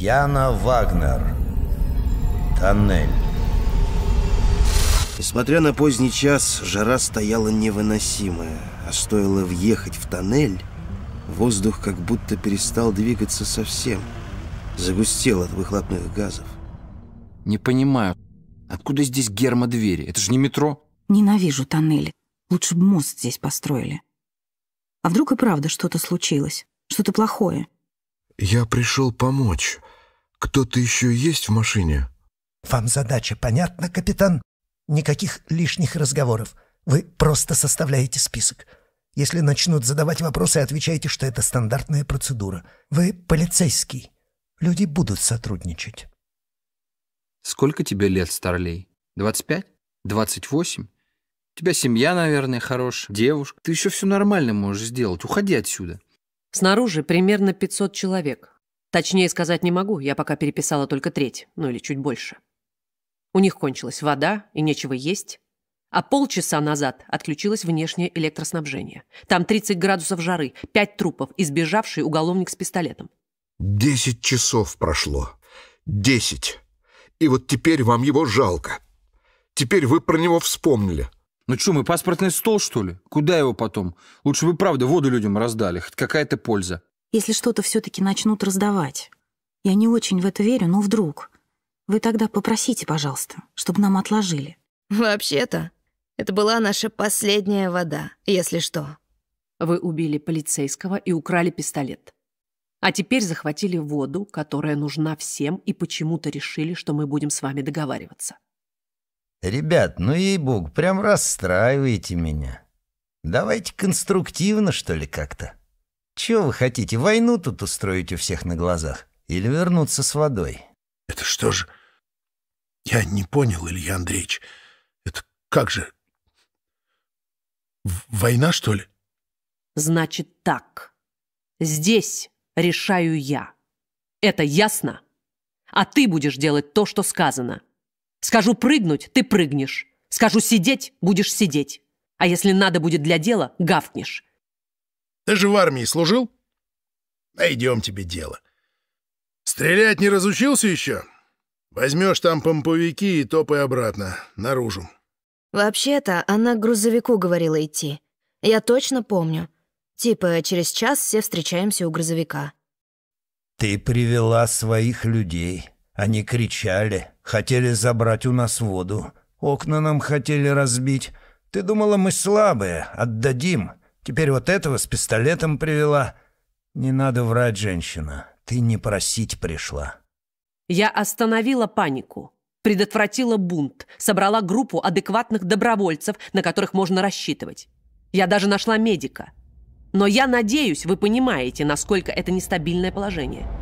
Яна Вагнер. Тоннель. Несмотря на поздний час, жара стояла невыносимая, а стоило въехать в тоннель, воздух как будто перестал двигаться совсем, загустел от выхлопных газов. Не понимаю, откуда здесь гермодвери? Это же не метро. Ненавижу тоннели. Лучше бы мост здесь построили. А вдруг и правда что-то случилось? Что-то плохое? Я пришел помочь. Кто-то еще есть в машине? Вам задача понятна, капитан? Никаких лишних разговоров. Вы просто составляете список. Если начнут задавать вопросы, отвечайте, что это стандартная процедура. Вы полицейский. Люди будут сотрудничать. Сколько тебе лет, старлей? 25? 28? У тебя семья, наверное, хорошая, девушка. Ты еще все нормально можешь сделать. Уходи отсюда. Снаружи примерно 500 человек. Точнее сказать не могу, я пока переписала только треть, ну или чуть больше. У них кончилась вода и нечего есть. А полчаса назад отключилось внешнее электроснабжение. Там 30 градусов жары, пять трупов, избежавший уголовник с пистолетом. Десять часов прошло. Десять. И вот теперь вам его жалко. Теперь вы про него вспомнили. Ну что, мы паспортный стол, что ли? Куда его потом? Лучше бы правда, воду людям раздали. Хоть какая-то польза если что-то все-таки начнут раздавать. Я не очень в это верю, но вдруг. Вы тогда попросите, пожалуйста, чтобы нам отложили». «Вообще-то, это была наша последняя вода, если что». Вы убили полицейского и украли пистолет. А теперь захватили воду, которая нужна всем, и почему-то решили, что мы будем с вами договариваться. «Ребят, ну ей-богу, прям расстраиваете меня. Давайте конструктивно, что ли, как-то». Чего вы хотите, войну тут устроить у всех на глазах? Или вернуться с водой? Это что же? Я не понял, Илья Андреевич. Это как же? В война, что ли? Значит так. Здесь решаю я. Это ясно? А ты будешь делать то, что сказано. Скажу прыгнуть, ты прыгнешь. Скажу сидеть, будешь сидеть. А если надо будет для дела, гавкнешь. Ты же в армии служил? Найдем тебе дело. Стрелять не разучился еще? Возьмешь там помповики и топай обратно, наружу. Вообще-то она к грузовику говорила идти. Я точно помню. Типа через час все встречаемся у грузовика. Ты привела своих людей. Они кричали, хотели забрать у нас воду. Окна нам хотели разбить. Ты думала, мы слабые, отдадим. Теперь вот этого с пистолетом привела. Не надо врать, женщина. Ты не просить пришла. Я остановила панику, предотвратила бунт, собрала группу адекватных добровольцев, на которых можно рассчитывать. Я даже нашла медика. Но я надеюсь, вы понимаете, насколько это нестабильное положение.